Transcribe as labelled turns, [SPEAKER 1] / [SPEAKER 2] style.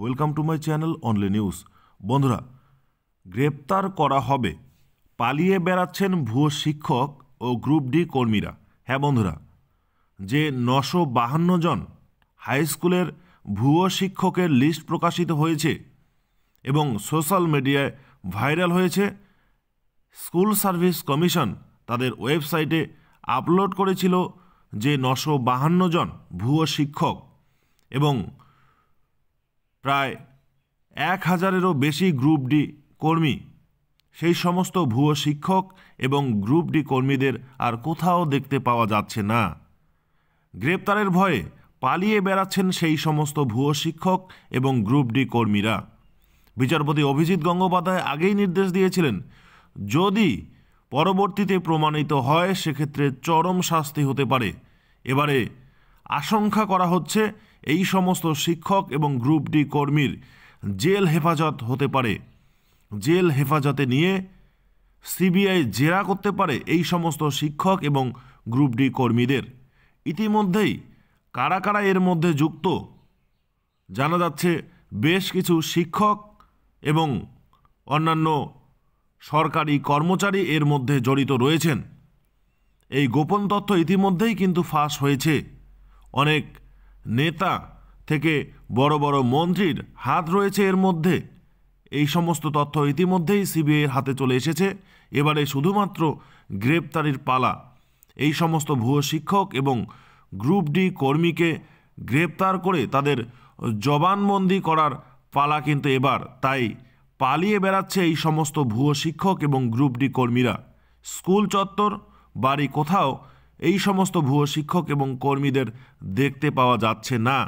[SPEAKER 1] welcome to my channel only news বন্ধুরা গ্রেপ্তার করা হবে পালিয়ে বেড়াচ্ছেন ভুয়ো শিক্ষক ও গ্রুপ ডি কর্মীরা হ্যাঁ বন্ধুরা যে নশো বাহান্ন জন হাই স্কুলের ভুয়ো শিক্ষকের লিস্ট প্রকাশিত হয়েছে এবং সোশ্যাল মিডিয়ায় ভাইরাল হয়েছে স্কুল সার্ভিস কমিশন তাদের ওয়েবসাইটে আপলোড করেছিল যে নশো বাহান্ন জন ভুয়ো শিক্ষক এবং প্রায় এক হাজারেরও বেশি গ্রুপ ডি কর্মী সেই সমস্ত ভুয়ো শিক্ষক এবং গ্রুপ ডি কর্মীদের আর কোথাও দেখতে পাওয়া যাচ্ছে না গ্রেপ্তারের ভয়ে পালিয়ে বেড়াচ্ছেন সেই সমস্ত ভুয়ো শিক্ষক এবং গ্রুপ ডি কর্মীরা বিচারপতি অভিজিৎ গঙ্গোপাধ্যায় আগেই নির্দেশ দিয়েছিলেন যদি পরবর্তীতে প্রমাণিত হয় সেক্ষেত্রে চরম শাস্তি হতে পারে এবারে আশঙ্কা করা হচ্ছে এই সমস্ত শিক্ষক এবং গ্রুপ ডি কর্মীর জেল হেফাজত হতে পারে জেল হেফাজতে নিয়ে সিবিআই জেরা করতে পারে এই সমস্ত শিক্ষক এবং গ্রুপ ডি কর্মীদের ইতিমধ্যেই কারা কারা এর মধ্যে যুক্ত জানা যাচ্ছে বেশ কিছু শিক্ষক এবং অন্যান্য সরকারি কর্মচারী এর মধ্যে জড়িত রয়েছেন এই গোপন তথ্য ইতিমধ্যেই কিন্তু ফাঁস হয়েছে অনেক নেতা থেকে বড় বড় মন্ত্রীর হাত রয়েছে এর মধ্যে এই সমস্ত তথ্য ইতিমধ্যেই সিবিআইয়ের হাতে চলে এসেছে এবারে শুধুমাত্র গ্রেপ্তারির পালা এই সমস্ত ভুয়ো শিক্ষক এবং গ্রুপ ডি কর্মীকে গ্রেপ্তার করে তাদের জবানবন্দি করার পালা কিন্তু এবার তাই পালিয়ে বেড়াচ্ছে এই সমস্ত ভুয়ো শিক্ষক এবং গ্রুপ ডি কর্মীরা স্কুল চত্বর বাড়ি কোথাও এই সমস্ত ভুয়ো শিক্ষক এবং কর্মীদের দেখতে পাওয়া যাচ্ছে না